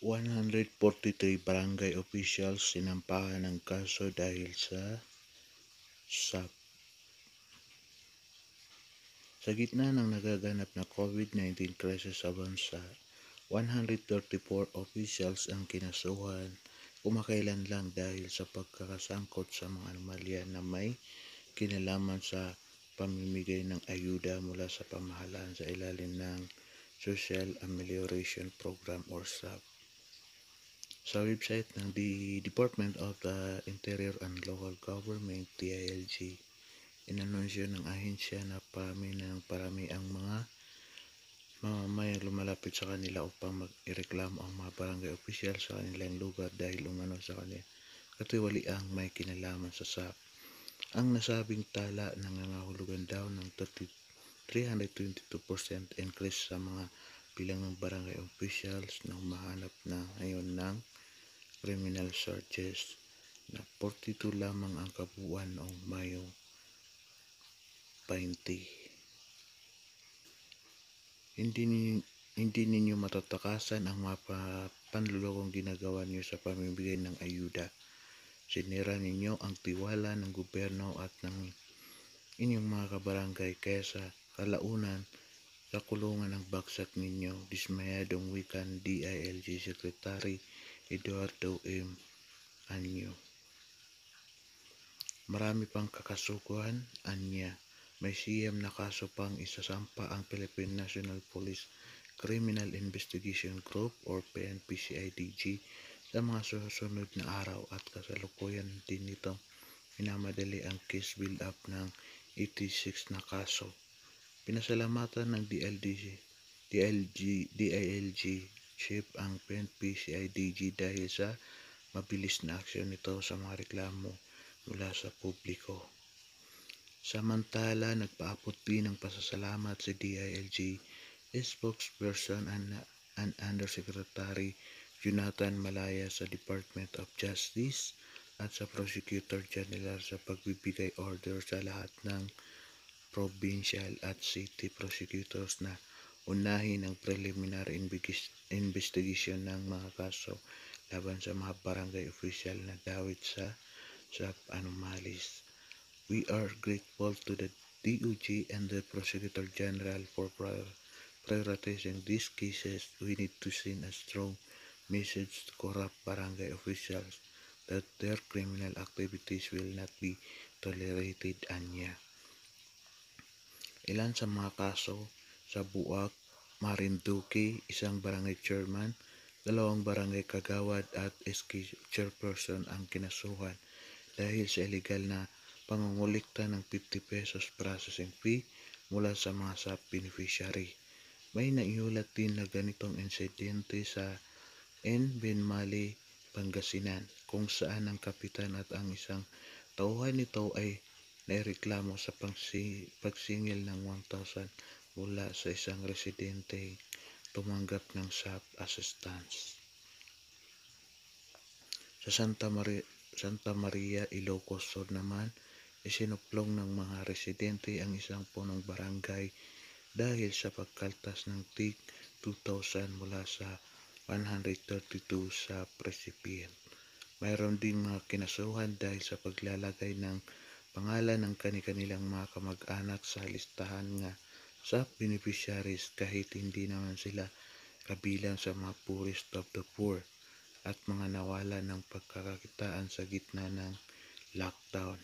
143 barangay officials sinampahan ng kaso dahil sa SAP. Sa gitna ng nagaganap na COVID-19 crisis sa bansa, 134 officials ang kinasuhan kumakailan lang dahil sa pagkakasangkot sa mga anomalya na may kinalaman sa pamimigay ng ayuda mula sa pamahalaan sa ilalim ng Social Amelioration Program or SAP sa website ng the Department of the Interior and Local Government DILG inanunsyo ng ahensya na pami ng parami ang mga mamamayan lumalapit sa kanila upang mag-ireklamo ang mga barangay opisyal sa kanilang lugar dahil umano sa kanila katiwali ang may kinalaman sa SAP. Ang nasabing tala nangangahulugan daw ng 322% increase sa mga bilang ng barangay officials na humahanap na ngayon ng criminal charges na 42 lamang ang kabuuan noong Mayo 20. Hindi, hindi ninyo matatakasan ang mga panlulokong ginagawa niyo sa pamimigay ng ayuda. Sinira ninyo ang tiwala ng gobyerno at ng inyong mga kabarangay kaysa kalaunan sa kulungan ng bagsak ninyo, dismayadong wikan DILG Secretary Eduardo M. Anyo. Marami pang kakasukuhan, anya. May siyam na kaso pang isasampa ang Philippine National Police Criminal Investigation Group or PNPCIDG sa mga susunod na araw at kasalukuyan din nito minamadali ang case build-up ng 86 na kaso. Pinasalamatan ng DLDC, DLG, DILG chip ang PEN PCI DG dahil sa mabilis na aksyon nito sa mga reklamo mula sa publiko. Samantala, nagpaabot din ng pasasalamat si DILG spokesperson and, and Undersecretary Jonathan Malaya sa Department of Justice at sa Prosecutor General sa pagbibigay order sa lahat ng provincial at city prosecutors na unahin ang preliminary investigation ng mga kaso laban sa mga barangay official na dawit sa job anomalies. We are grateful to the DOJ and the Prosecutor General for prioritizing these cases. We need to send a strong message to corrupt barangay officials that their criminal activities will not be tolerated anya. Ilan sa mga kaso sa Buak, Marinduque, isang barangay chairman, dalawang barangay kagawad at SK chairperson ang kinasuhan dahil sa illegal na pangungulikta ng 50 pesos processing fee mula sa mga sub-beneficiary. May naiulat din na ganitong insidente sa N. Benmali, Pangasinan kung saan ang kapitan at ang isang tauhan nito ay naireklamo sa pagsingil ng 1,000 mula sa isang residente tumanggap ng SAP assistance. Sa Santa Maria, Santa Maria Ilocos Sur naman, isinuplong ng mga residente ang isang punong barangay dahil sa pagkaltas ng TIG 2000 mula sa 132 sa recipient. Mayroon din mga kinasuhan dahil sa paglalagay ng pangalan ng kanilang mga kamag-anak sa listahan nga sa beneficiaries kahit hindi naman sila kabilang sa mga poorest of the poor at mga nawala ng pagkakakitaan sa gitna ng lockdown.